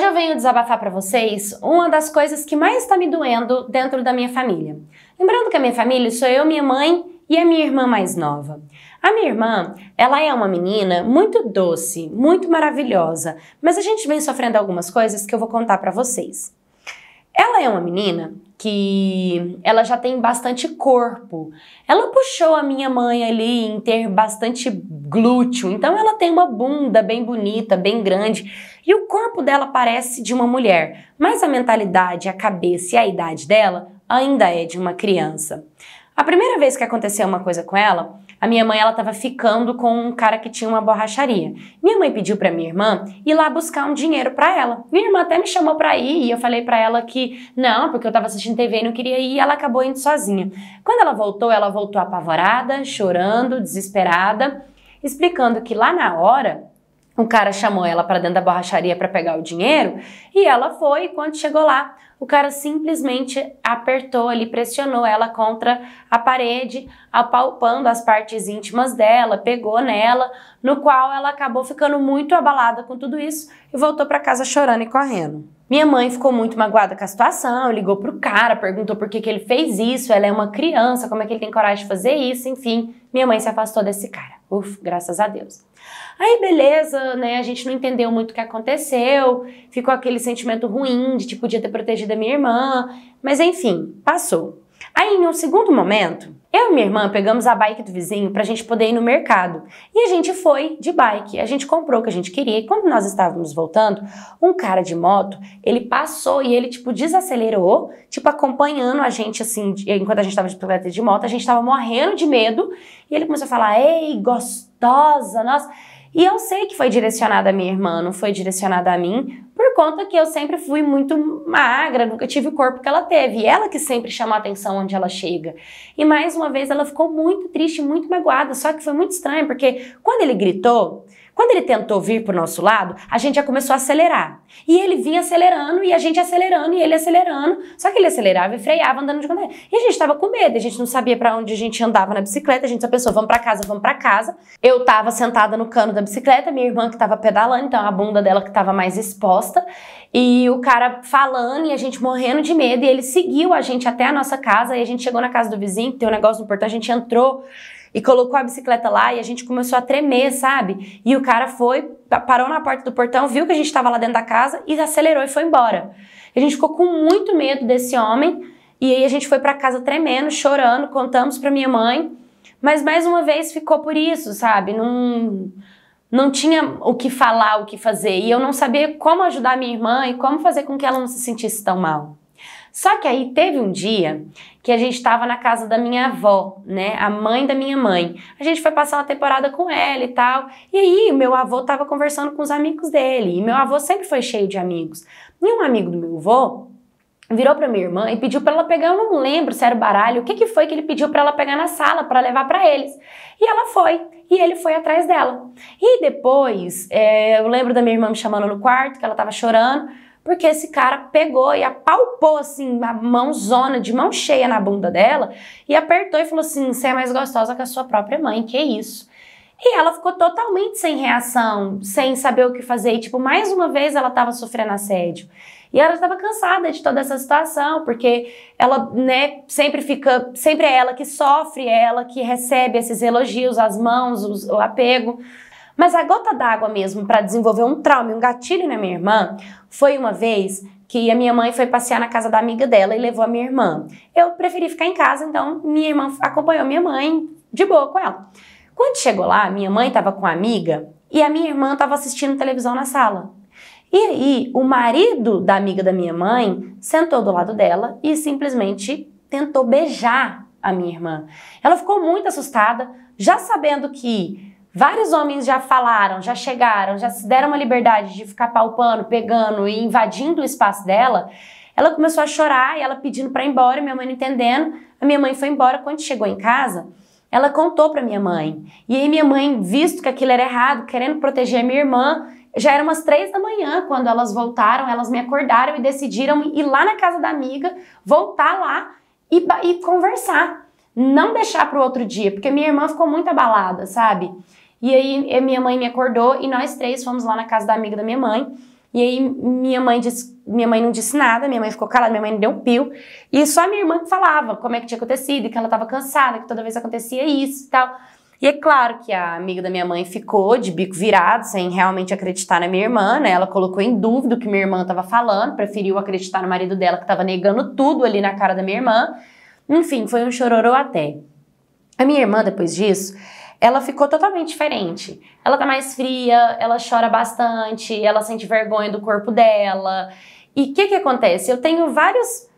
Hoje eu venho desabafar para vocês uma das coisas que mais está me doendo dentro da minha família. Lembrando que a minha família sou eu, minha mãe e a minha irmã mais nova. A minha irmã, ela é uma menina muito doce, muito maravilhosa, mas a gente vem sofrendo algumas coisas que eu vou contar para vocês. Ela é uma menina que ela já tem bastante corpo. Ela puxou a minha mãe ali em ter bastante glúteo, então ela tem uma bunda bem bonita, bem grande, e o corpo dela parece de uma mulher, mas a mentalidade, a cabeça e a idade dela ainda é de uma criança. A primeira vez que aconteceu uma coisa com ela, a minha mãe ela estava ficando com um cara que tinha uma borracharia. Minha mãe pediu para minha irmã ir lá buscar um dinheiro para ela. Minha irmã até me chamou para ir e eu falei para ela que não, porque eu estava assistindo TV e não queria ir, e ela acabou indo sozinha. Quando ela voltou, ela voltou apavorada, chorando, desesperada, explicando que lá na hora um cara chamou ela para dentro da borracharia para pegar o dinheiro e ela foi. E quando chegou lá, o cara simplesmente apertou ali, pressionou ela contra a parede, apalpando as partes íntimas dela, pegou nela, no qual ela acabou ficando muito abalada com tudo isso e voltou para casa chorando e correndo. Minha mãe ficou muito magoada com a situação, ligou pro cara, perguntou por que, que ele fez isso, ela é uma criança, como é que ele tem coragem de fazer isso, enfim. Minha mãe se afastou desse cara. Uf, graças a Deus. Aí, beleza, né? A gente não entendeu muito o que aconteceu, ficou aquele sentimento ruim de que tipo, podia ter protegido a minha irmã, mas enfim, passou. Aí, em um segundo momento, eu e minha irmã pegamos a bike do vizinho para a gente poder ir no mercado. E a gente foi de bike. A gente comprou o que a gente queria. E quando nós estávamos voltando, um cara de moto, ele passou e ele, tipo, desacelerou, tipo, acompanhando a gente, assim, enquanto a gente estava de bicicleta de moto. A gente estava morrendo de medo. E ele começou a falar: Ei, gostosa, nossa. E eu sei que foi direcionada à minha irmã, não foi direcionada a mim, por conta que eu sempre fui muito magra, nunca tive o corpo que ela teve. E ela que sempre chama a atenção onde ela chega. E mais uma vez ela ficou muito triste, muito magoada. Só que foi muito estranho, porque quando ele gritou, quando ele tentou vir para o nosso lado, a gente já começou a acelerar. E ele vinha acelerando, e a gente acelerando, e ele acelerando. Só que ele acelerava e freava andando de conta. E a gente estava com medo, a gente não sabia para onde a gente andava na bicicleta, a gente só pensou, vamos para casa, vamos para casa. Eu estava sentada no cano da bicicleta, minha irmã que estava pedalando, então a bunda dela que estava mais exposta, e o cara falando e a gente morrendo de medo, e ele seguiu a gente até a nossa casa, e a gente chegou na casa do vizinho, tem um negócio no portão, a gente entrou e colocou a bicicleta lá e a gente começou a tremer, sabe? E o cara foi, parou na porta do portão, viu que a gente estava lá dentro da casa e acelerou e foi embora. E a gente ficou com muito medo desse homem e aí a gente foi para casa tremendo, chorando, contamos para minha mãe, mas mais uma vez ficou por isso, sabe? Não não tinha o que falar, o que fazer e eu não sabia como ajudar minha irmã e como fazer com que ela não se sentisse tão mal. Só que aí teve um dia que a gente estava na casa da minha avó, né? A mãe da minha mãe. A gente foi passar uma temporada com ela e tal. E aí o meu avô estava conversando com os amigos dele. E meu avô sempre foi cheio de amigos. E um amigo do meu avô virou para minha irmã e pediu para ela pegar, eu não lembro se era o baralho, o que, que foi que ele pediu para ela pegar na sala para levar para eles. E ela foi, e ele foi atrás dela. E depois, é, eu lembro da minha irmã me chamando no quarto, que ela estava chorando porque esse cara pegou e apalpou assim, a mãozona, de mão cheia na bunda dela, e apertou e falou assim: você é mais gostosa que a sua própria mãe, que isso. E ela ficou totalmente sem reação, sem saber o que fazer. E, tipo, mais uma vez ela estava sofrendo assédio. E ela estava cansada de toda essa situação, porque ela, né, sempre fica, sempre é ela que sofre, é ela que recebe esses elogios, as mãos, o apego. Mas a gota d'água mesmo para desenvolver um trauma, um gatilho na minha irmã, foi uma vez que a minha mãe foi passear na casa da amiga dela e levou a minha irmã. Eu preferi ficar em casa, então minha irmã acompanhou minha mãe de boa com ela. Quando chegou lá, minha mãe estava com a amiga e a minha irmã estava assistindo televisão na sala. E aí, o marido da amiga da minha mãe sentou do lado dela e simplesmente tentou beijar a minha irmã. Ela ficou muito assustada, já sabendo que Vários homens já falaram, já chegaram, já se deram uma liberdade de ficar palpando, pegando e invadindo o espaço dela. Ela começou a chorar e ela pedindo para ir embora, minha mãe não entendendo. A minha mãe foi embora. Quando chegou em casa, ela contou para minha mãe. E aí minha mãe, visto que aquilo era errado, querendo proteger minha irmã, já eram umas três da manhã quando elas voltaram, elas me acordaram e decidiram ir lá na casa da amiga, voltar lá e, e conversar. Não deixar para o outro dia, porque minha irmã ficou muito abalada, sabe? E aí minha mãe me acordou e nós três fomos lá na casa da amiga da minha mãe. E aí minha mãe disse, minha mãe não disse nada, minha mãe ficou calada, minha mãe não deu um pio. E só a minha irmã falava como é que tinha acontecido, que ela estava cansada, que toda vez acontecia isso e tal. E é claro que a amiga da minha mãe ficou de bico virado, sem realmente acreditar na minha irmã, né? Ela colocou em dúvida o que minha irmã estava falando, preferiu acreditar no marido dela que estava negando tudo ali na cara da minha irmã. Enfim, foi um chororô até. A minha irmã depois disso, ela ficou totalmente diferente. Ela tá mais fria, ela chora bastante, ela sente vergonha do corpo dela. E o que que acontece? Eu tenho vários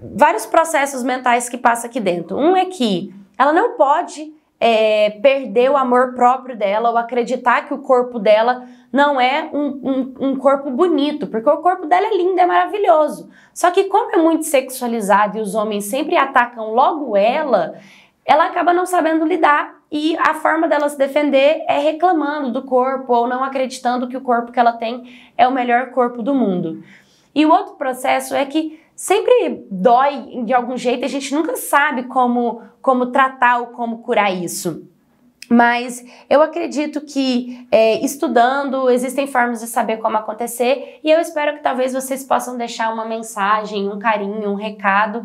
vários processos mentais que passa aqui dentro. Um é que ela não pode é, perder o amor próprio dela ou acreditar que o corpo dela não é um, um, um, corpo bonito, porque o corpo dela é lindo, é maravilhoso. Só que como é muito sexualizado e os homens sempre atacam logo ela, ela acaba não sabendo lidar e a forma dela se defender é reclamando do corpo ou não acreditando que o corpo que ela tem é o melhor corpo do mundo. E o outro processo é que sempre dói de algum jeito, a gente nunca sabe como, como tratar ou como curar isso. Mas eu acredito que é, estudando existem formas de saber como acontecer e eu espero que talvez vocês possam deixar uma mensagem, um carinho, um recado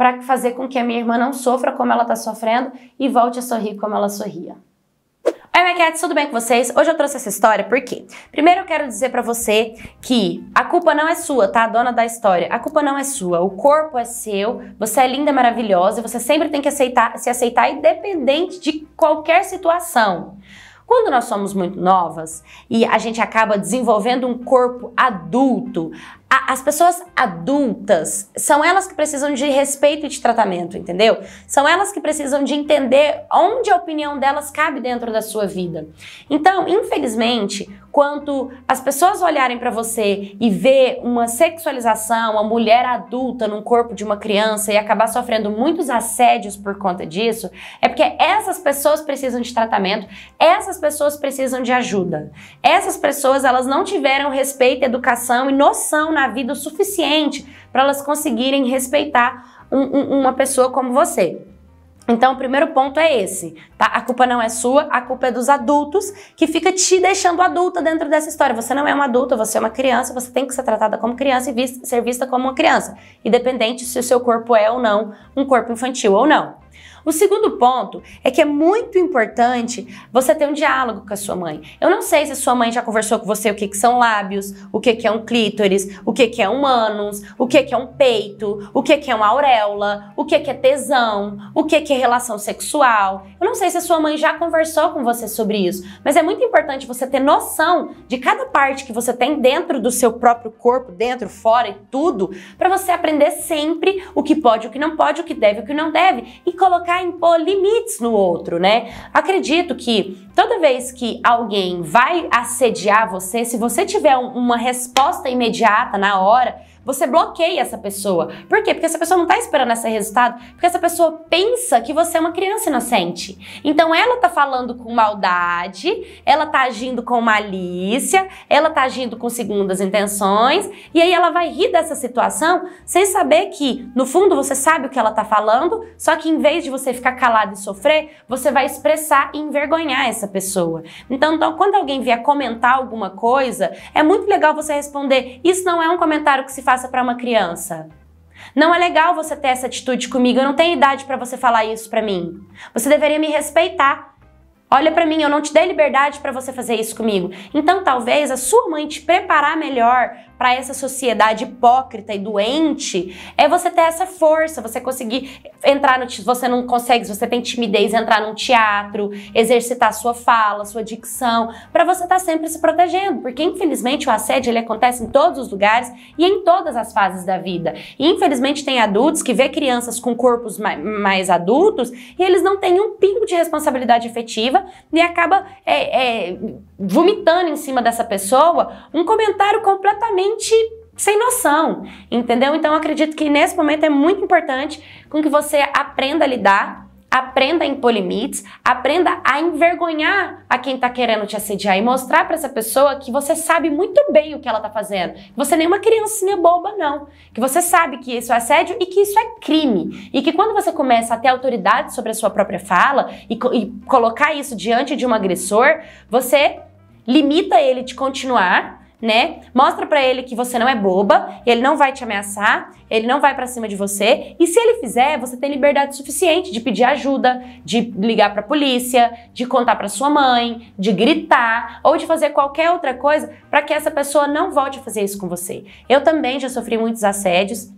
para fazer com que a minha irmã não sofra como ela está sofrendo e volte a sorrir como ela sorria. Oi, Maquettes, tudo bem com vocês? Hoje eu trouxe essa história porque, primeiro eu quero dizer para você que a culpa não é sua, tá? Dona da história. A culpa não é sua, o corpo é seu, você é linda, maravilhosa, você sempre tem que aceitar, se aceitar independente de qualquer situação. Quando nós somos muito novas e a gente acaba desenvolvendo um corpo adulto, a, as pessoas adultas são elas que precisam de respeito e de tratamento, entendeu? São elas que precisam de entender onde a opinião delas cabe dentro da sua vida. Então, infelizmente, quanto as pessoas olharem para você e ver uma sexualização, uma mulher adulta num corpo de uma criança e acabar sofrendo muitos assédios por conta disso, é porque essas pessoas precisam de tratamento, essas pessoas precisam de ajuda. Essas pessoas, elas não tiveram respeito, educação e noção na vida o suficiente para elas conseguirem respeitar um, um, uma pessoa como você. Então, o primeiro ponto é esse, tá? A culpa não é sua, a culpa é dos adultos que fica te deixando adulta dentro dessa história. Você não é uma adulta, você é uma criança, você tem que ser tratada como criança e vista, ser vista como uma criança, independente se o seu corpo é ou não um corpo infantil ou não. O segundo ponto é que é muito importante você ter um diálogo com a sua mãe. Eu não sei se a sua mãe já conversou com você o que, que são lábios, o que, que é um clítoris, o que, que é um ânus, o que, que é um peito, o que, que é uma auréola, o que, que é tesão, o que, que é relação sexual. Eu não sei se a sua mãe já conversou com você sobre isso, mas é muito importante você ter noção de cada parte que você tem dentro do seu próprio corpo, dentro, fora e tudo, para você aprender sempre o que pode, o que não pode, o que deve, o que não deve e colocar colocar, impor limites no outro, né? Acredito que toda vez que alguém vai assediar você, se você tiver uma resposta imediata na hora, você bloqueia essa pessoa. Por quê? Porque essa pessoa não está esperando esse resultado, porque essa pessoa pensa que você é uma criança inocente. Então ela tá falando com maldade, ela tá agindo com malícia, ela tá agindo com segundas intenções, e aí ela vai rir dessa situação sem saber que, no fundo, você sabe o que ela tá falando, só que em vez de você ficar calado e sofrer, você vai expressar e envergonhar essa pessoa. Então, então quando alguém vier comentar alguma coisa, é muito legal você responder: Isso não é um comentário que se faz faça para uma criança. Não é legal você ter essa atitude comigo, eu não tenho idade para você falar isso para mim. Você deveria me respeitar. Olha para mim, eu não te dei liberdade para você fazer isso comigo. Então, talvez a sua mãe te preparar melhor para essa sociedade hipócrita e doente é você ter essa força, você conseguir entrar no. Você não consegue, se você tem timidez, entrar num teatro, exercitar sua fala, sua dicção, para você estar tá sempre se protegendo, porque infelizmente o assédio ele acontece em todos os lugares e em todas as fases da vida. E, infelizmente tem adultos que vê crianças com corpos mais, mais adultos e eles não têm um pingo de responsabilidade efetiva e acaba é, é, vomitando em cima dessa pessoa um comentário completamente sem noção, entendeu? Então acredito que nesse momento é muito importante com que você aprenda a lidar, aprenda a impor limites, aprenda a envergonhar a quem está querendo te assediar e mostrar para essa pessoa que você sabe muito bem o que ela está fazendo. Que você nem é uma criancinha boba não, que você sabe que isso é assédio e que isso é crime. E que quando você começa a ter autoridade sobre a sua própria fala e, e colocar isso diante de um agressor, você limita ele de continuar, né? Mostra para ele que você não é boba, ele não vai te ameaçar, ele não vai para cima de você. E se ele fizer, você tem liberdade suficiente de pedir ajuda, de ligar para a polícia, de contar para sua mãe, de gritar ou de fazer qualquer outra coisa para que essa pessoa não volte a fazer isso com você. Eu também já sofri muitos assédios,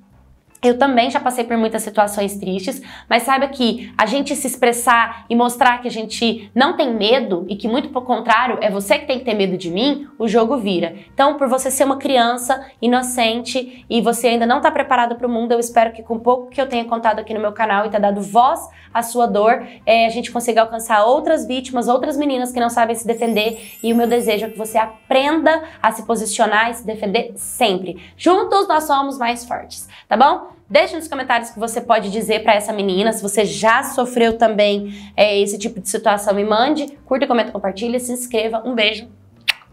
eu também já passei por muitas situações tristes, mas saiba que a gente se expressar e mostrar que a gente não tem medo e que muito pelo contrário, é você que tem que ter medo de mim, o jogo vira. Então, por você ser uma criança inocente e você ainda não está preparado para o mundo, eu espero que com pouco que eu tenha contado aqui no meu canal e ter dado voz à sua dor, é, a gente consiga alcançar outras vítimas, outras meninas que não sabem se defender e o meu desejo é que você aprenda a se posicionar e se defender sempre. Juntos nós somos mais fortes, tá bom? Deixe nos comentários o que você pode dizer para essa menina, se você já sofreu também é, esse tipo de situação, me mande. Curta, comenta, compartilha, se inscreva. Um beijo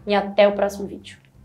e até o próximo vídeo.